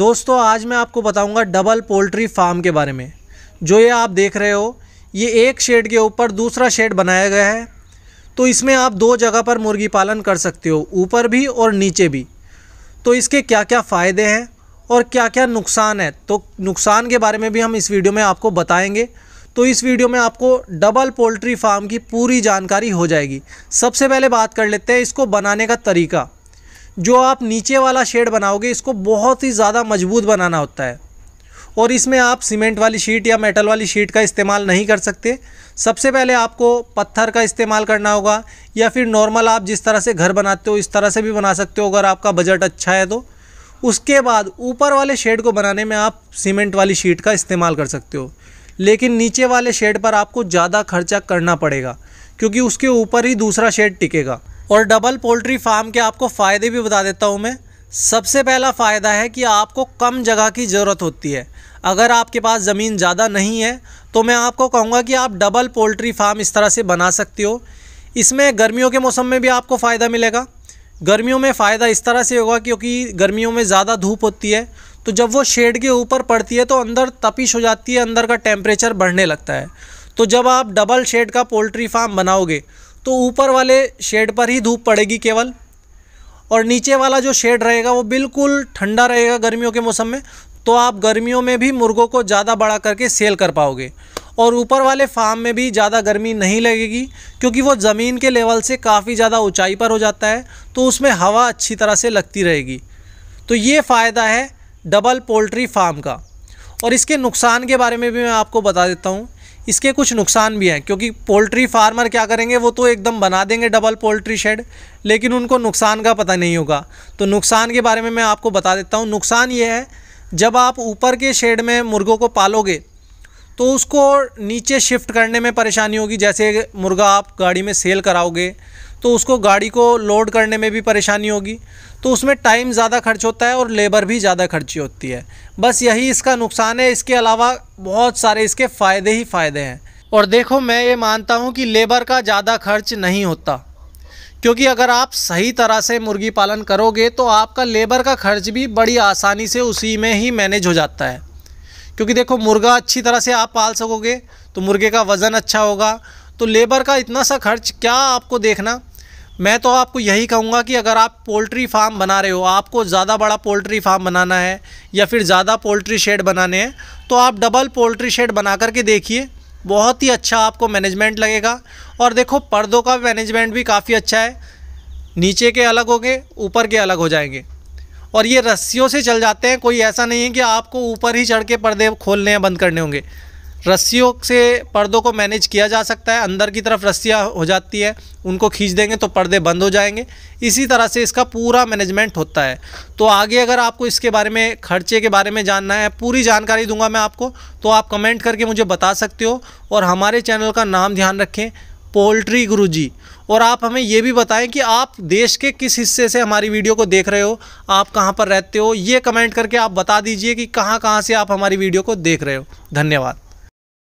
दोस्तों आज मैं आपको बताऊंगा डबल पोल्ट्री फार्म के बारे में जो ये आप देख रहे हो ये एक शेड के ऊपर दूसरा शेड बनाया गया है तो इसमें आप दो जगह पर मुर्गी पालन कर सकते हो ऊपर भी और नीचे भी तो इसके क्या क्या फ़ायदे हैं और क्या क्या नुकसान है तो नुकसान के बारे में भी हम इस वीडियो में आपको बताएंगे तो इस वीडियो में आपको डबल पोल्ट्री फार्म की पूरी जानकारी हो जाएगी सबसे पहले बात कर लेते हैं इसको बनाने का तरीका जो आप नीचे वाला शेड बनाओगे इसको बहुत ही ज़्यादा मजबूत बनाना होता है और इसमें आप सीमेंट वाली शीट या मेटल वाली शीट का इस्तेमाल नहीं कर सकते सबसे पहले आपको पत्थर का इस्तेमाल करना होगा या फिर नॉर्मल आप जिस तरह से घर बनाते हो इस तरह से भी बना सकते हो अगर आपका बजट अच्छा है तो उसके बाद ऊपर वाले शेड को बनाने में आप सीमेंट वाली शीट का इस्तेमाल कर सकते हो लेकिन नीचे वाले शेड पर आपको ज़्यादा खर्चा करना पड़ेगा क्योंकि उसके ऊपर ही दूसरा शेड टिकेगा और डबल पोल्ट्री फार्म के आपको फ़ायदे भी बता देता हूँ मैं सबसे पहला फ़ायदा है कि आपको कम जगह की ज़रूरत होती है अगर आपके पास ज़मीन ज़्यादा नहीं है तो मैं आपको कहूँगा कि आप डबल पोल्ट्री फार्म इस तरह से बना सकते हो इसमें गर्मियों के मौसम में भी आपको फ़ायदा मिलेगा गर्मियों में फ़ायदा इस तरह से होगा क्योंकि गर्मियों में ज़्यादा धूप होती है तो जब वो शेड के ऊपर पड़ती है तो अंदर तपिश हो जाती है अंदर का टेम्परेचर बढ़ने लगता है तो जब आप डबल शेड का पोल्ट्री फार्म बनाओगे तो ऊपर वाले शेड पर ही धूप पड़ेगी केवल और नीचे वाला जो शेड रहेगा वो बिल्कुल ठंडा रहेगा गर्मियों के मौसम में तो आप गर्मियों में भी मुर्गों को ज़्यादा बड़ा करके सेल कर पाओगे और ऊपर वाले फार्म में भी ज़्यादा गर्मी नहीं लगेगी क्योंकि वो ज़मीन के लेवल से काफ़ी ज़्यादा ऊंचाई पर हो जाता है तो उसमें हवा अच्छी तरह से लगती रहेगी तो ये फ़ायदा है डबल पोल्ट्री फार्म का और इसके नुकसान के बारे में भी मैं आपको बता देता हूँ इसके कुछ नुकसान भी हैं क्योंकि पोल्ट्री फार्मर क्या करेंगे वो तो एकदम बना देंगे डबल पोल्ट्री शेड लेकिन उनको नुकसान का पता नहीं होगा तो नुकसान के बारे में मैं आपको बता देता हूँ नुकसान ये है जब आप ऊपर के शेड में मुर्गों को पालोगे तो उसको नीचे शिफ्ट करने में परेशानी होगी जैसे मुर्गा आप गाड़ी में सेल कराओगे तो उसको गाड़ी को लोड करने में भी परेशानी होगी तो उसमें टाइम ज़्यादा खर्च होता है और लेबर भी ज़्यादा खर्ची होती है बस यही इसका नुकसान है इसके अलावा बहुत सारे इसके फ़ायदे ही फ़ायदे हैं और देखो मैं ये मानता हूँ कि लेबर का ज़्यादा खर्च नहीं होता क्योंकि अगर आप सही तरह से मुर्गी पालन करोगे तो आपका लेबर का खर्च भी बड़ी आसानी से उसी में ही मैनेज हो जाता है क्योंकि देखो मुर्गा अच्छी तरह से आप पाल सकोगे तो मुर्गे का वज़न अच्छा होगा तो लेबर का इतना सा खर्च क्या आपको देखना मैं तो आपको यही कहूँगा कि अगर आप पोल्ट्री फार्म बना रहे हो आपको ज़्यादा बड़ा पोल्ट्री फार्म बनाना है या फिर ज़्यादा पोल्ट्री शेड बनाने हैं तो आप डबल पोल्ट्री शेड बना कर के देखिए बहुत ही अच्छा आपको मैनेजमेंट लगेगा और देखो पर्दों का मैनेजमेंट भी काफ़ी अच्छा है नीचे के अलग होंगे ऊपर के अलग हो जाएंगे और ये रस्सियों से चल जाते हैं कोई ऐसा नहीं है कि आपको ऊपर ही चढ़ के पर्दे खोलने या बंद करने होंगे रस्सियों से पर्दों को मैनेज किया जा सकता है अंदर की तरफ रस्सियाँ हो जाती है उनको खींच देंगे तो पर्दे बंद हो जाएंगे इसी तरह से इसका पूरा मैनेजमेंट होता है तो आगे अगर आपको इसके बारे में खर्चे के बारे में जानना है पूरी जानकारी दूंगा मैं आपको तो आप कमेंट करके मुझे बता सकते हो और हमारे चैनल का नाम ध्यान रखें पोल्ट्री गुरु जी और आप हमें ये भी बताएं कि आप देश के किस हिस्से से हमारी वीडियो को देख रहे हो आप कहाँ पर रहते हो ये कमेंट करके आप बता दीजिए कि कहाँ कहाँ से आप हमारी वीडियो को देख रहे हो धन्यवाद